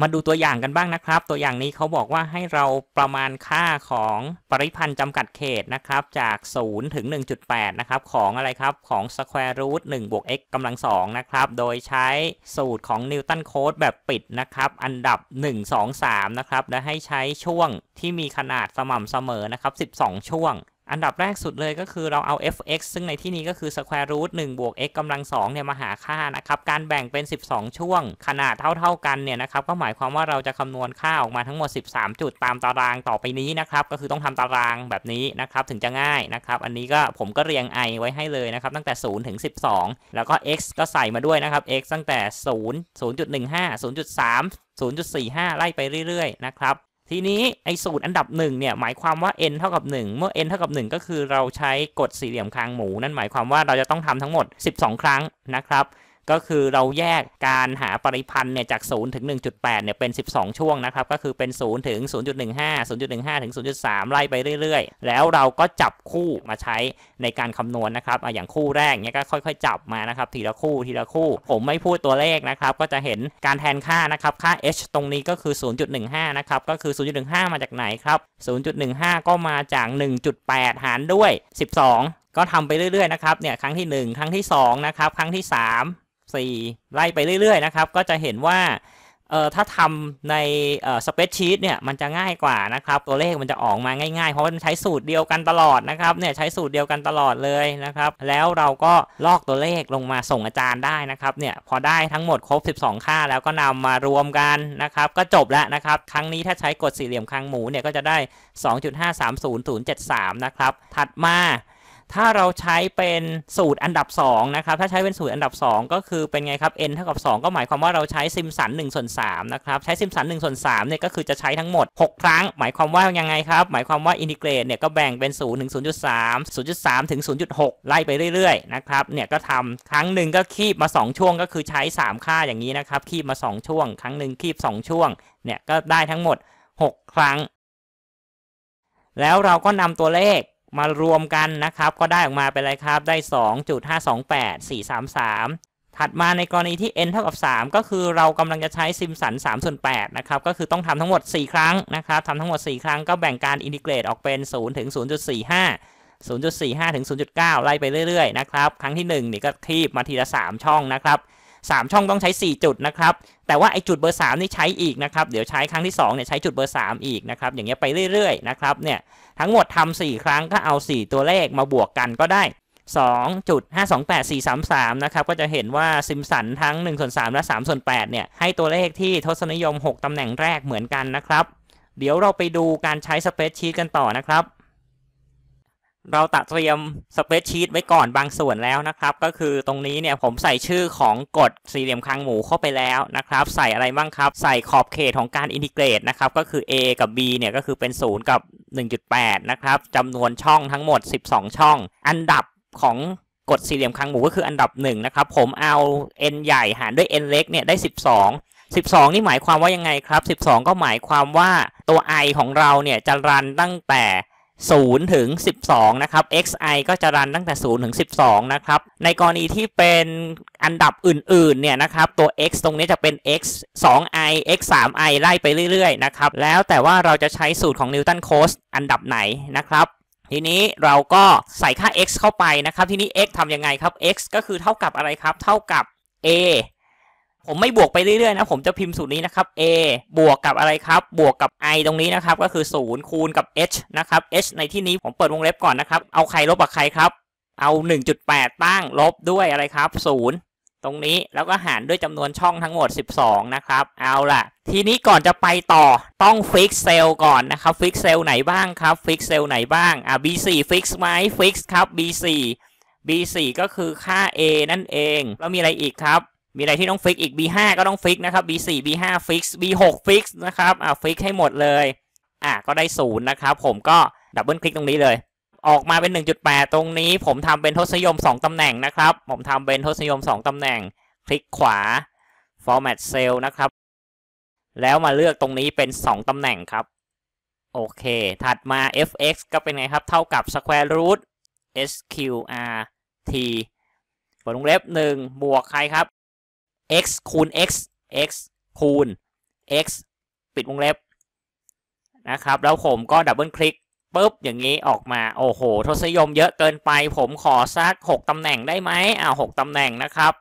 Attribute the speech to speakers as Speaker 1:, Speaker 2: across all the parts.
Speaker 1: มาดูตัวอย่างกันบ้างนะครับ ตัวอย่างนี้เขาบอกว่าให้เราประมาณค่าของปริพันธ์จำกัดเขตนะครับ จาก 0 ถึง 1.8 นะครับของอะไรครับของ square root 1บวก x กำลัง2นะครับ โดยใช้สูตรของนิวตันโคดแบบปิดนะครับอันดับ1 2 3 นะครับ และให้ใช้ช่วงที่มีขนาดสม่ำเสมอนะครับ 12 ช่วงอันดับแรกสุดเลยก็คือเราเอา f(x) ซึ่งในที่นี้ก็คือ square root 1บวก x กำลัง2เนี่ยมาหาค่านะครับ การแบ่งเป็น 12 ช่วง ขนาดเท่าๆกันเนี่ยนะครับก็หมายความว่าเราจะคำนวณค่าออกมาทั้งหมด 13 จุดตามตารางต่อไปนี้นะครับ ก็คือต้องทำตารางแบบนี้นะครับถึงจะง่ายนะครับอันนี้ก็ผมก็เรียง i ไว้ให้เลยนะครับ ตั้งแต่ 0 ถึง 12 แล้วก็ x ก็ใส่มาด้วยนะครับ x ตั้งแต่ 0 0.15 0.3 0.45 ไล่ไปเรื่อยๆ นะครับทีนี้ไอ้สูตรอันดับ1เนี่ยหมายความว่า n เท่ากับ 1 เมื่อ n เท่ากับ 1 ก็คือเราใช้กฎสี่เหลี่ยมคางหมูนั่นหมายความว่าเราจะต้องทำทั้งหมด 12 ครั้งนะครับก็คือเราแยกการหาปริพันธ์เนี่ยจาก0 ถึง 1.8 เนี่ย เป็น 12 ช่วงนะครับ ก็คือเป็น 0 ถึง 0.15 0.15 ถึง 0.3ไล่ไปเรื่อยๆ แล้วเราก็จับคู่มาใช้ในการคำนวณนนะครับอย่างคู่แรกเนี่ยก็ค่อย ๆจับมานะครับทีละคู่ทีละคู่ ผมไม่พูดตัวเลขนะครับก็จะเห็นการแทนค่านะครับค่า h ตรงนี้ก็คือ 0.15นะครับก็คือ 0.15 มาจากไหนครับ0.15 ก็มาจาก 1.8 หารด้วย 12 ก็ทำไปเรื่อยๆนะครับเนี่ยครั้งที่ 1 ครั้งที่2นะครับครั้งที่3 4ไล่ไปเรื่อยๆนะครับก็จะเห็นว่าเออถ้าทำในสเปซชีตเนี่ยมันจะง่ายกว่านะครับตัวเลขมันจะออกมาง่ายๆ เพราะมันใช้สูตรเดียวกันตลอดนะครับเนี่ยใช้สูตรเดียวกันตลอดเลยนะครับแล้วเราก็ลอกตัวเลขลงมาส่งอาจารย์ได้นะครับเนี่ยพอได้ทั้งหมดครบ12ค่าแล้วก็นำมารวมกันนะครับก็จบแล้วนะครับครั้งนี้ถ้าใช้กดสี่เหลี่ยมคางหมูเนี่ยก็จะได้ 2.530073นะครับถัดมาถ้าเราใช้เป็นสูตรอันดับ2นะครับ ถ้าใช้เป็นสูตรอันดับ 2 ก็คือเป็นไงครับ n เท่ากับ2ก็หมายความว่าเราใช้ซิมสัน1ส่วน3นะครับ ใช้ซิมสัน1ส่วน3เนี่ยก็คือจะใช้ทั้งหมด 6 ครั้ง หมายความว่ายังไงครับ หมายความว่าอินทิเกรตเนี่ยก็แบ่งเป็นศูนย์ถึงศศููนนยย์์จจุุดสามดสามถึงศูนย์จุดหกไล่ไปเรื่อยๆ นะครับ เนี่ยก็ทำครั้งหนึ่งก็คีบมา 2 ช่วงก็คือใช้ 3 ค่าอย่างนี้นะครับ คีบมา 2 ช่วง ครั้งหนึ่งคีบ2ช่วง เนี่ยก็ได้ทั้งหมด6 ครั้ง แล้วเราก็นำตัวเลขมารวมกันนะครับ ก็ได้ออกมาเป็นอะไรครับได้ 2.528433 ถัดมาในกรณีที่ n เท่ากับ 3 ก็คือเรากำลังจะใช้ซิมสัน3ส่วน8นะครับ ก็คือต้องทำทั้งหมด 4 ครั้งนะครับทำทั้งหมด 4 ครั้งก็แบ่งการอินทิเกรตออกเป็น 0 ถึง 0.45 0.45 ถึง 0.9 ไล่ไปเรื่อย ๆ นะครับ ครั้งที่ 1 นี่ก็ทีบมาทีละ 3 ช่องนะครับ3 ช่องต้องใช้ 4 จุดนะครับ แต่ว่าไอจุดเบอร์3นี่ใช้อีกนะครับ เดี๋ยวใช้ครั้งที่2เนี่ยใช้จุดเบอร์ 3 อีกนะครับ อย่างเงี้ยไปเรื่อยๆนะครับ เนี่ยทั้งหมดทำ 4 ครั้งก็เอา 4 ตัวเลขมาบวกกันก็ได้ 2.528433นะครับ ก็จะเห็นว่าซิมสันทั้ง1ส่วน3และ3ส่วน8เนี่ยให้ตัวเลขที่ทศนิยม 6 ตำแหน่งแรกเหมือนกันนะครับ เดี๋ยวเราไปดูการใช้สเปซชีตกันต่อนะครับเราตัดเตรียมสเปซชีตไว้ก่อนบางส่วนแล้วนะครับ ก็คือตรงนี้เนี่ยผมใส่ชื่อของกฎสี่เหลี่ยมคางหมูเข้าไปแล้วนะครับ ใส่อะไรบ้างครับ ใส่ขอบเขตของการอินทิเกรตนะครับก็คือ A กับ B เนี่ยก็คือเป็น 0 กับ 1.8 นะครับจำนวนช่องทั้งหมด 12 ช่อง อันดับของกฎสี่เหลี่ยมคางหมูก็คืออันดับ 1 นะครับ ผมเอา n ใหญ่หารด้วย n เล็กเนี่ยได้ 12 12นี่หมายความว่ายังไงครับ 12 ก็หมายความว่าตัว i ของเราเนี่ยจะรันตั้งแต่0 ถึง 12 นะครับ xi ก็จะรันตั้งแต่ 0 ถึง12 นะครับ ในกรณีที่เป็นอันดับอื่น ๆ เนี่ยนะครับ ตัว x ตรงนี้จะเป็น x 2i x 3i ไล่ไปเรื่อย ๆ นะครับ แล้วแต่ว่าเราจะใช้สูตรของนิวตันโคสอันดับไหนนะครับ ทีนี้เราก็ใส่ค่า x เข้าไปนะครับ ทีนี้ x ทำยังไงครับ x ก็คือเท่ากับอะไรครับ เท่ากับ a ผมไม่บวกไปเรื่อยๆนะผมจะพิมพ์สูตรนี้นะครับ a บวกกับอะไรครับ บวกกับ i ตรงนี้นะครับก็คือ 0 คูณกับ h นะครับ h ในที่นี้ผมเปิดวงเล็บก่อนนะครับ เอาใครลบกับใครครับ เอา 1.8 ตั้ง ลบด้วยอะไรครับ 0 ตรงนี้แล้วก็หารด้วยจำนวนช่องทั้งหมด 12 นะครับ เอาล่ะ ทีนี้ก่อนจะไปต่อต้องฟิกเซลก่อนนะครับฟิกเซลไหนบ้างครับฟิกเซลไหนบ้างอ่ะ b4 ฟิกไหมฟิกครับ b4 b4 ก็คือค่า a นั่นเอง แล้วมีอะไรอีกครับมีอะไรที่ต้องฟิกอีก B5 ก็ต้องฟิกนะครับ B4 B5 ฟิก B6 ฟิกนะครับอ่าฟิกให้หมดเลยอ่าก็ได้ศูนย์นะครับผมก็ดับเบิลคลิกตรงนี้เลยออกมาเป็น 1.8 ตรงนี้ ผมทำเป็นทศนิยม 2ตำแหน่งนะครับ ผมทำเป็นทศนิยม 2 ตำแหน่ง คลิกขวา format cell นะครับ แล้วมาเลือกตรงนี้เป็น 2 ตำแหน่งครับโอเค ถัดมา fx ก็เป็นไงครับเท่ากับ square root sqrt เปิดวงเล็บ 1 บวกใครครับ x คูณ x x คูณ x ปิดวงเล็บนะครับ แล้วผมก็ดับเบิลคลิกปุ๊บอย่างนี้ออกมาโอ้โหทศนิยมเยอะเกินไปผมขอสัก 6 ตำแหน่งได้ไหมอ่าหกตำแหน่งนะครับ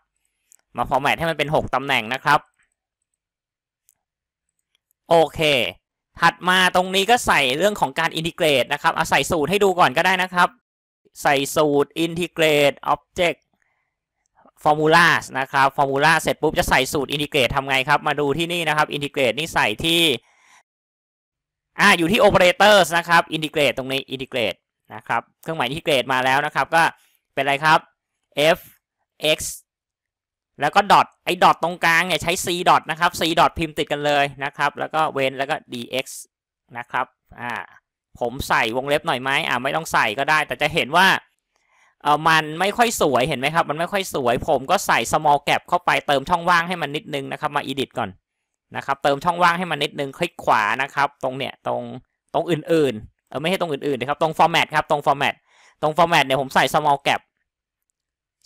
Speaker 1: มาฟอร์แมตให้มันเป็น 6 ตำแหน่งนะครับ โอเค ถัดมาตรงนี้ก็ใส่เรื่องของการอินทิเกรตนะครับเอาใส่สูตรให้ดูก่อนก็ได้นะครับ ใส่สูตรอินทิเกรตอ็อบเจกต์ฟอร์มูลาสนะครับฟอร์มูลาเสร็จปุ๊บจะใส่สูตรอินทิเกรตทำไงครับ มาดูที่นี่นะครับ อินทิเกรตนี่ใส่ที่ อ่า อยู่ที่โอเปอเรเตอร์นะครับ อินทิเกรตตรงนี้ อินทิเกรตนะครับ เครื่องหมายอินทิเกรตมาแล้วนะครับ ก็เป็นอะไรครับ f x แล้วก็ดอทไอ้ดอทตรงกลางเนี่ยใช้ c ดอทนะครับ c ดอทพิมพ์ติดกันเลยนะครับ แล้วก็เว้น แล้วก็ dx นะครับ อ่า ผมใส่วงเล็บหน่อยไหมอ่าไม่ต้องใส่ก็ได้ แต่จะเห็นว่าเออ มันไม่ค่อยสวย เห็นไหมครับ มันไม่ค่อยสวย ผมก็ใส่ small gap เข้าไปเติมช่องว่างให้มันนิดนึงนะครับ มา edit ก่อนนะครับ เติมช่องว่างให้มันนิดนึง คลิกขวานะครับ ตรงเนี่ยตรง ตรงอื่น ๆ เออไม่ใช่ตรงอื่นๆนะครับ ตรง format ครับ ตรง format ตรง format เนี่ย ผมใส่ small gap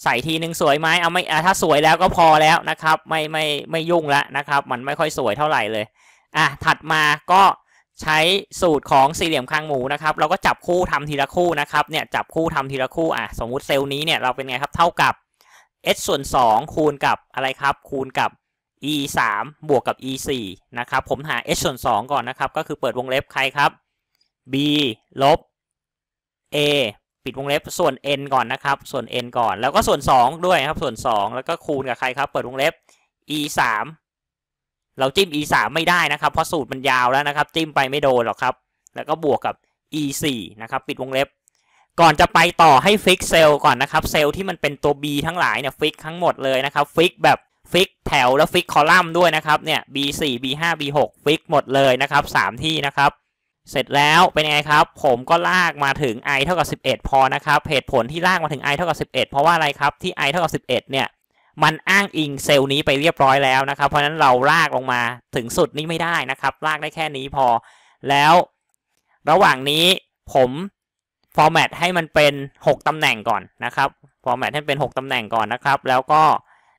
Speaker 1: ใส่ทีนึงสวยไหมเอาไม่ถ้าสวยแล้วก็พอแล้วนะครับ ไม่ไม่ไม่ยุ่งละนะครับ มันไม่ค่อยสวยเท่าไหร่เลย อ่ะ ถัดมาก็ใช้สูตรของสี่เหลี่ยมคางหมูนะครับ เราก็จับคู่ทำทีละคู่นะครับ เนี่ยจับคู่ทำทีละคู่อ่ะสมมุติเซลล์นี้เนี่ยเราเป็นไงครับ เท่ากับ h ส่วน2คูณกับอะไรครับ คูณกับ e 3บวกกับ e 4นะครับ ผมหา h ส่วน2ก่อนนะครับ ก็คือเปิดวงเล็บใครครับ b ลบ a ปิดวงเล็บ ส่วน n ก่อนนะครับ ส่วน n ก่อน แล้วก็ส่วน 2 ด้วยครับ ส่วน 2 แล้วก็คูณกับใครครับ เปิดวงเล็บ e 3เราจิ้ม e 3ไม่ได้นะครับ เพราะสูตรมันยาวแล้วนะครับ จิ้มไปไม่โดนหรอกครับ แล้วก็บวกกับ e 4นะครับ ปิดวงเล็บ ก่อนจะไปต่อให้ฟิกเซลก่อนนะครับ เซลที่มันเป็นตัว b ทั้งหลายเนี่ยฟิกทั้งหมดเลยนะครับ ฟิกแบบฟิกแถวแล้วฟิกคอลัมน์ด้วยนะครับ เนี่ย b 4 b 5 b 6ฟิกหมดเลยนะครับ3 ที่นะครับ เสร็จแล้วเป็นไงครับ ผมก็ลากมาถึง i เท่ากับ 11 พอนะครับเหตุผลที่ลากมาถึง i เท่ากับ 11 เพราะว่าอะไรครับที่ i เท่ากับ 11 เนี่ยมันอ้างอิงเซลล์นี้ไปเรียบร้อยแล้วนะครับ เพราะฉะนั้นเราลากลงมาถึงสุดนี้ไม่ได้นะครับ ลากได้แค่นี้พอแล้ว ระหว่างนี้ผมฟอร์แมตให้มันเป็น 6ตำแหน่งก่อนนะครับ ฟอร์แมตให้เป็น 6ตำแหน่งก่อนนะครับ แล้วก็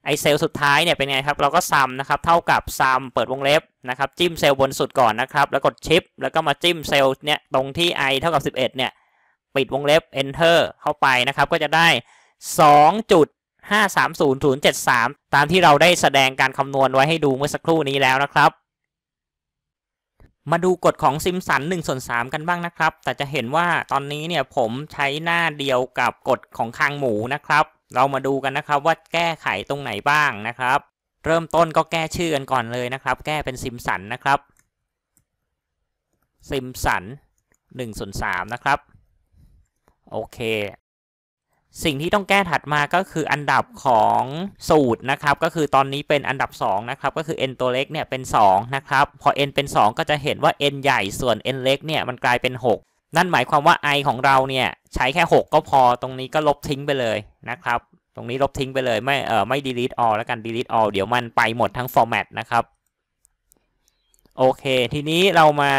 Speaker 1: ไอเซลล์สุดท้ายเนี่ยเป็นไงครับ เราก็ซ้ำนะครับ เท่ากับซ้ำเปิดวงเล็บนะครับ จิ้มเซลล์บนสุดก่อนนะครับ แล้วกดชิป แล้วก็มาจิ้มเซลล์เนี่ยตรงที่ i เท่ากับ11เนี่ยปิดวงเล็บ enter เข้าไปนะครับ ก็จะได้2จุด530073 ตามที่เราได้แสดงการคำนวณไว้ให้ดูเมื่อสักครู่นี้แล้วนะครับ มาดูกฎของซิมสัน1ส่วน3กันบ้างนะครับ แต่จะเห็นว่าตอนนี้เนี่ยผมใช้หน้าเดียวกับกฎของคางหมูนะครับ เรามาดูกันนะครับว่าแก้ไขตรงไหนบ้างนะครับ เริ่มต้นก็แก้ชื่อกันก่อนเลยนะครับ แก้เป็นซิมสันนะครับ ซิมสัน1ส่วน3นะครับ โอเคสิ่งที่ต้องแก้ถัดมาก็คืออันดับของสูตรนะครับ ก็คือตอนนี้เป็นอันดับ2นะครับก็คือ n ตัวเล็กเนี่ยเป็น2นะครับพอ n เป็น 2 ก็จะเห็นว่า n ใหญ่ส่วน n เล็กเนี่ยมันกลายเป็น 6 นั่นหมายความว่า i ของเราเนี่ย ใช้แค่ 6 ก็พอตรงนี้ก็ลบทิ้งไปเลยนะครับ ตรงนี้ลบทิ้งไปเลย ไม่เออไม่ delete all แล้วกัน delete all เดี๋ยวมันไปหมดทั้ง format นะครับ โอเค ทีนี้เรามา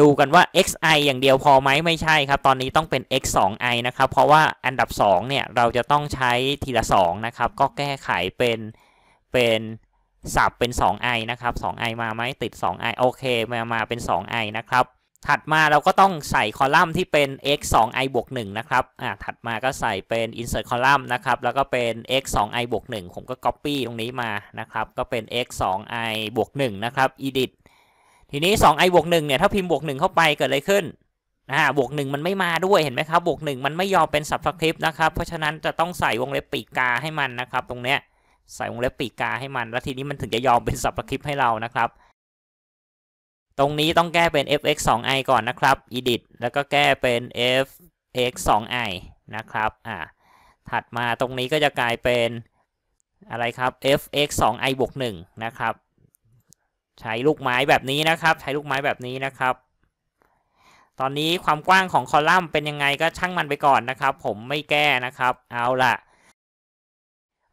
Speaker 1: ดูกันว่า xi อย่างเดียวพอไหมไม่ใช่ครับตอนนี้ต้องเป็น x 2i นะครับ เพราะว่าอันดับ 2 เนี่ยเราจะต้องใช้ทีละ2นะครับก็แก้ไขเป็นเป็นสับเป็น 2i นะครับ 2i มาไหมติด 2i โอเคมา มาเป็น 2i นะครับถัดมาเราก็ต้องใส่คอลัมน์ที่เป็น x 2i บวก1นะครับอ่าถัดมาก็ใส่เป็น insert column นะครับแล้วก็เป็น x 2i บวก1ผมก็ copy ตรงนี้มานะครับก็เป็น x 2i บวก1นะครับ edit ทีนี้ 2i บวก1เนี่ย ถ้าพิมพ์บวก1เข้าไป เกิดอะไรขึ้น อ่าบวก 1 มันไม่มาด้วย เห็นไหมครับ บวก 1 มันไม่ยอมเป็นสับสคริปต์นะครับ เพราะฉะนั้นจะต้องใส่วงเล็บปีกกาให้มันนะครับ ตรงเนี้ย ใส่วงเล็บปีกกาให้มัน แล้วทีนี้มันถึงจะยอมเป็นสับสคริปต์ให้เรา นะครับ ตรงนี้ต้องแก้เป็น fx 2i ก่อนนะครับ edit แล้วก็แก้เป็น fx 2i นะครับ อ่า ถัดมาตรงนี้ก็จะกลายเป็นอะไรครับ fx 2i บวก 1 นะครับใช้ลูกไม้แบบนี้นะครับ ใช้ลูกไม้แบบนี้นะครับ ตอนนี้ความกว้างของคอลัมน์เป็นยังไงก็ช่างมันไปก่อนนะครับ ผมไม่แก้นะครับเอาล่ะ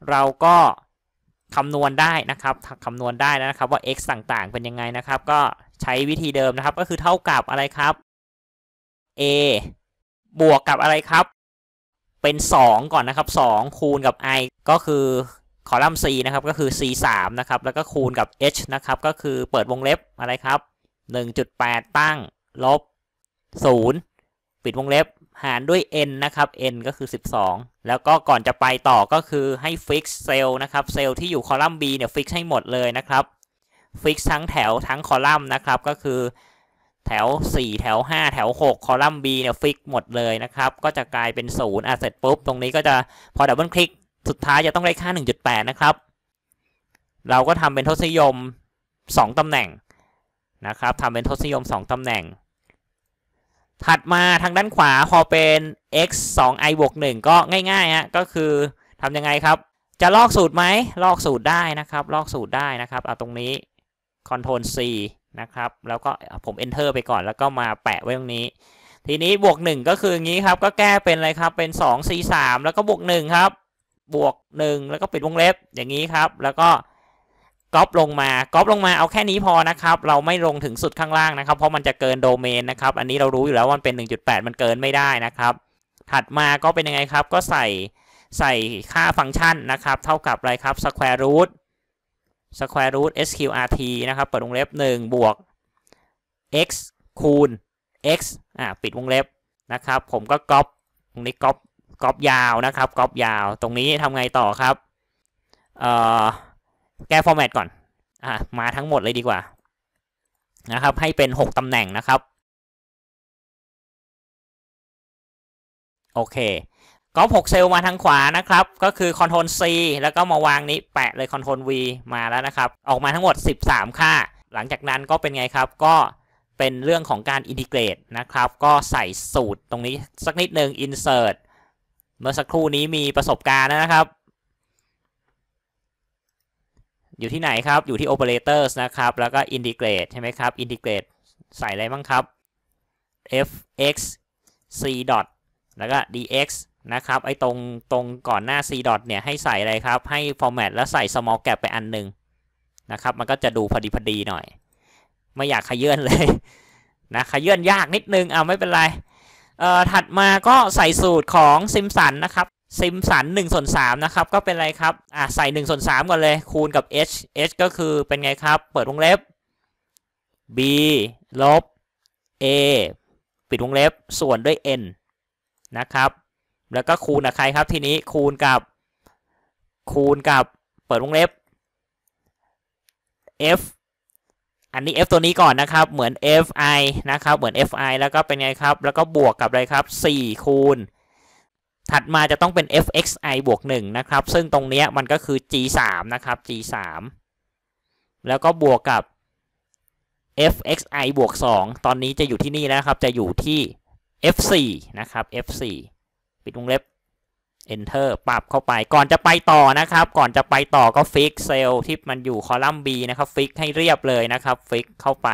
Speaker 1: เราก็คำนวณได้นะครับคำนวณได้แล้วนะครับ ว่า x ต่างๆ เป็นยังไงนะครับ ก็ใช้วิธีเดิมนะครับ ก็คือเท่ากับอะไรครับ a บวกกับอะไรครับ เป็น 2 ก่อนนะครับ 2 คูณกับ i ก็คือคอลัมน์ C นะครับ ก็คือ C 3นะครับ แล้วก็คูณกับ H นะครับ ก็คือเปิดวงเล็บอะไรครับ 1.8 ตั้ง ลบ 0 ปิดวงเล็บ หารด้วย n นะครับ n ก็คือ 12 แล้วก็ก่อนจะไปต่อก็คือให้ฟิกเซลนะครับเซลที่อยู่คอลัมน์ B เนี่ยฟิกให้หมดเลยนะครับฟิกทั้งแถวทั้งคอลัมน์นะครับ ก็คือแถว 4 แถว 5 แถว 6 คอลัมน์ B เนี่ยฟิกหมดเลยนะครับ ก็จะกลายเป็น 0 อ่ะ เสร็จปุ๊บ ตรงนี้ก็จะพอดับเบิลคลิกสุดท้ายจะต้องได้ค่า 1.8 นะครับ เราก็ทำเป็นทศนิยม 2ตำแหน่งนะครับ ทำเป็นทศนิยม 2ตำแหน่ง ถัดมาทางด้านขวาพอเป็น x 2 i บวก1 ก็ง่ายๆฮะ ก็คือทำยังไงครับ จะลอกสูตรไหม ลอกสูตรได้นะครับ ลอกสูตรได้นะครับ เอาตรงนี้ Ctrl C นะครับ แล้วก็ผม Enter ไปก่อน แล้วก็มาแปะไว้ตรงนี้ ทีนี้บวก1ก็คืออย่างนี้ครับ ก็แก้เป็นอะไรครับ เป็น2 4 3แล้วก็บวก1ครับบวก1แล้วก็ปิดวงเล็บอย่างนี้ครับ แล้วก็ก๊อปลงมาก๊อปลงมาเอาแค่นี้พอนะครับ เราไม่ลงถึงสุดข้างล่างนะครับเพราะมันจะเกินโดเมนนะครับอันนี้เรารู้อยู่แล้วมันเป็น 1.8 มันเกินไม่ได้นะครับ ถัดมาก็เป็นยังไงครับก็ใส่ใส่ค่าฟังก์ชันนะครับเท่ากับอะไรครับ square root square root sqrt นะครับเปิดวงเล็บ1บวก x คูณ x อ่าปิดวงเล็บนะครับผมก็ก๊อปตรงนี้ก๊อปกรอบยาวนะครับกรอบยาว ตรงนี้ทำไงต่อครับเอ่อแก้ฟอร์แมตก่อนอ่ะมาทั้งหมดเลยดีกว่า นะครับ ให้เป็น 6ตำแหน่งนะครับ โอเคก็กเซลล์มาทางขวานะครับ ก็คือ Ctrl C แล้วก็มาวางนี้แปะเลย Ctrl V มาแล้วนะครับ ออกมาทั้งหมด 13 ค่า หลังจากนั้นก็เป็นไงครับ ก็เป็นเรื่องของการอินทิเกรตนะครับ ก็ใส่สูตรตรงนี้สักนิดหนึ่ง insert เมื่อสักครู่นี้มีประสบการณ์นะครับ อยู่ที่ไหนครับ อยู่ที่ operators นะครับ แล้วก็ integrate ใช่ไหมครับ integrate ใส่อะไรบ้างครับ fx c dot แล้วก็ dx นะครับ ไอ้ตรงตรงก่อนหน้า c dot เนี่ย ให้ใส่อะไรครับ ให้ format แล้วใส่ small cap ไปอันหนึ่งนะครับ มันก็จะดูพอดีพอดีหน่อย ไม่อยากขยื่นเลยนะขยื่นยากนิดนึง เอาไม่เป็นไรเอ่อถัดมาก็ใส่สูตรของซิมสันนะครับซิมสัน1ส่วน3นะครับก็เป็นไรครับอ่ะใส่1ส่วน3ก่อนเลย คูณกับ h h ก็คือเป็น ไงครับเปิดวงเล็บ b ลบ a ปิดวงเล็บส่วนด้วย n นะครับ แล้วก็คูณกับใครครับทีนี้คูณกับคูณกับเปิดวงเล็บ f อันนี้ f ตัวนี้ก่อนนะครับ เหมือน fi นะครับ เหมือน fi แล้วก็เป็นไงครับ แล้วก็บวกกับอะไรครับ4คูณ ถัดมาจะต้องเป็น fxi บวก1นะครับ ซึ่งตรงนี้มันก็คือ g 3นะครับ g 3แล้วก็บวกกับ fxi บวก2ตอนนี้จะอยู่ที่นี่แล้วครับ จะอยู่ที่ f4 นะครับ f4 ปิดวงเล็บ Enter ปรับเข้าไปก่อนจะไปต่อนะครับ ก่อนจะไปต่อก็ฟิกเซลที่มันอยู่คอลัมน์ B นะครับฟิกให้เรียบเลยนะครับฟิกเข้าไป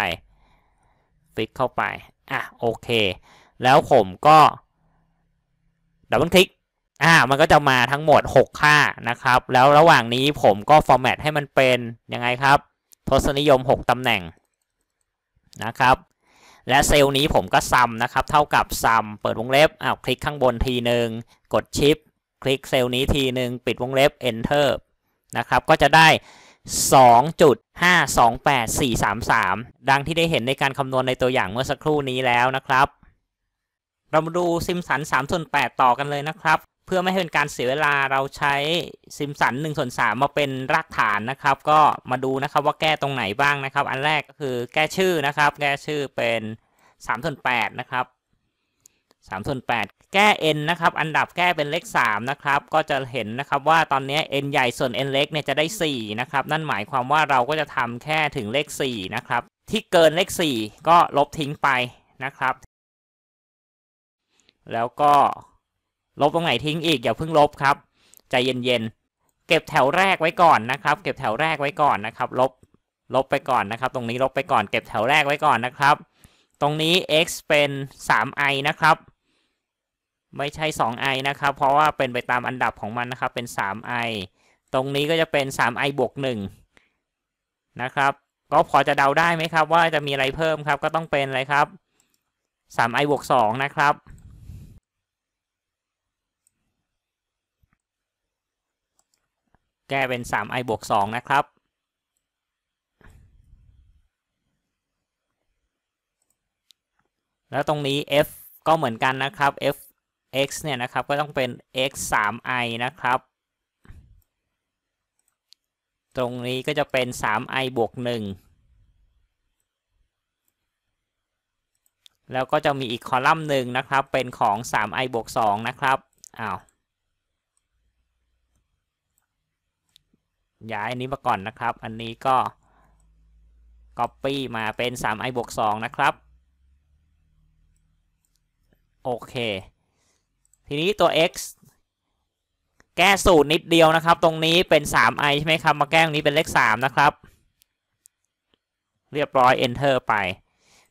Speaker 1: ฟิกเข้าไปอ่ะโอเคแล้วผมก็ดับเบิลคลิกอ่ามันก็จะมาทั้งหมด 6 ค่านะครับแล้วระหว่างนี้ผมก็ฟอร์แมตให้มันเป็นยังไงครับทศนิยม 6ตำแหน่งนะครับและเซลล์นี้ผมก็ซัมนะครับเท่ากับซัมเปิดวงเล็บอ้าวคลิกข้างบนทีหนึ่งกดชิปคลิกเซลล์นี้ทีหนึ่งปิดวงเล็บ enter นะครับ ก็จะได้ 2.528433 ดังที่ได้เห็นในการคำนวณในตัวอย่างเมื่อสักครู่นี้แล้วนะครับ เรามาดูซิมสัน3ส่วน8ต่อกันเลยนะครับ เพื่อไม่ให้เป็นการเสียเวลาเราใช้ซิมสัน1ส่วน3มาเป็นรากฐานนะครับ ก็มาดูนะครับว่าแก้ตรงไหนบ้างนะครับ อันแรกก็คือแก้ชื่อนะครับ แก้ชื่อเป็น3ส่วน8นะครับ3ส่วน8แก้ n นะครับ อันดับแก้เป็นเลข 3 นะครับ ก็จะเห็น นะครับ ว่าตอนนี้ n ใหญ่ส่วน n เล็กเนี่ยจะได้ 4 นะครับ นั่นหมายความว่าเราก็จะทำแค่ถึงเลข 4 นะครับ ที่เกินเลข4 ก็ลบทิ้งไปนะครับ แล้วก็ลบตรงไหนทิ้งอีกอย่าเพิ่งลบครับ ใจเย็นๆ เก็บแถวแรกไว้ก่อนนะครับ เก็บแถวแรกไว้ก่อนนะครับ ลบ ลบไปก่อนนะครับ ตรงนี้ลบไปก่อน เก็บแถวแรกไว้ก่อนนะครับ ตรงนี้ x เป็น 3i นะครับไม่ใช่ 2i นะครับเพราะว่าเป็นไปตามอันดับของมันนะครับเป็น 3i ตรงนี้ก็จะเป็น 3i บวก1นะครับก็พอจะเดาได้ไหมครับ ว่าจะมีอะไรเพิ่มครับก็ต้องเป็นอะไรครับ 3i บวก2นะครับแก้เป็น 3i บวก2นะครับ แล้วตรงนี้ f ก็เหมือนกันนะครับ f x เนี่ยนะครับก็ต้องเป็น x 3 i นะครับ ตรงนี้ก็จะเป็น3 i บวก 1 แล้วก็จะมีอีกคอลัมน์หนึ่งนะครับเป็นของ3 i บวก 2 นะครับอ้าวย้ายอันนี้มาก่อนนะครับอันนี้ก็ Copy มาเป็น3 i บวก 2 นะครับ โอเคทีนี้ตัว x แก้สูตรนิดเดียวนะครับ ตรงนี้เป็น 3i ใช่ไหมครับมาแก้ตรงนี้เป็นเลข3 นะครับ เรียบร้อย enter ไป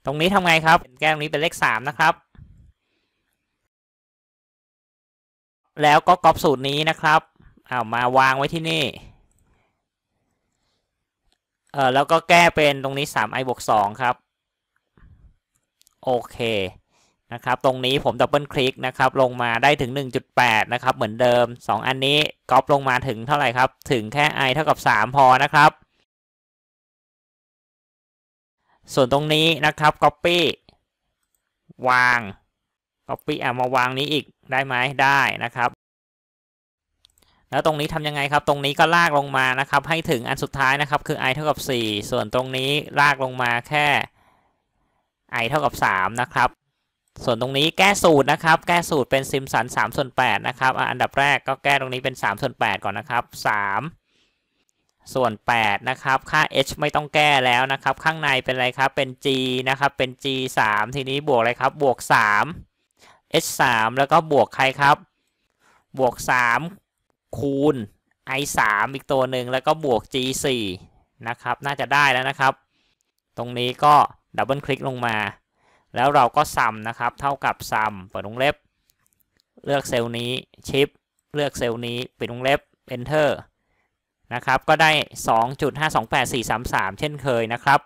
Speaker 1: ตรงนี้ทำไงครับแก้ตรงนี้เป็นเลข3 นะครับ แล้วก็ก๊อปสูตรนี้นะครับเอามาวางไว้ที่นี่เออแล้วก็แก้เป็นตรงนี้ 3i บวก2ครับโอเคนะครับตรงนี้ผมดับเบิลคลิกนะครับลงมาได้ถึง 1.8 นะครับ เหมือนเดิม 2 อันนี้ก๊อปลงมาถึงเท่าไหร่ครับ ถึงแค่ i เท่ากับ3พอนะครับ ส่วนตรงนี้นะครับ copy วาง copy อ่ะมาวางนี้อีกได้ไหมได้นะครับแล้วตรงนี้ทำยังไงครับ ตรงนี้ก็ลากลงมานะครับ ให้ถึงอันสุดท้ายนะครับคือ i เท่ากับ 4 ส่วนตรงนี้ลากลงมาแค่ i เท่ากับ3นะครับส่วนตรงนี้แก้สูตรนะครับ แก้สูตรเป็นซิมสัน3ส่วน8นะครับ อันดับแรกก็แก้ตรงนี้เป็น3ส่วน8ก่อนนะครับ 3 ส่วน 8 นะครับ ค่า h ไม่ต้องแก้แล้วนะครับ ข้างในเป็นอะไรครับ เป็น g นะครับ เป็น g 3ทีนี้บวกอะไรครับ บวก 3 h 3แล้วก็บวกใครครับ บวก 3 คูณ i 3อีกตัวหนึ่งแล้วก็บวก g 4นะครับ น่าจะได้แล้วนะครับ ตรงนี้ก็ดับเบิลคลิกลงมาแล้วเราก็ซัมนะครับ เท่ากับซัมเปิดวงเล็บ เลือกเซลล์นี้ชิปเลือกเซลล์นี้ปิดวงเล็บ enter นะครับ ก็ได้ 2.528433 เช่นเคยนะครับ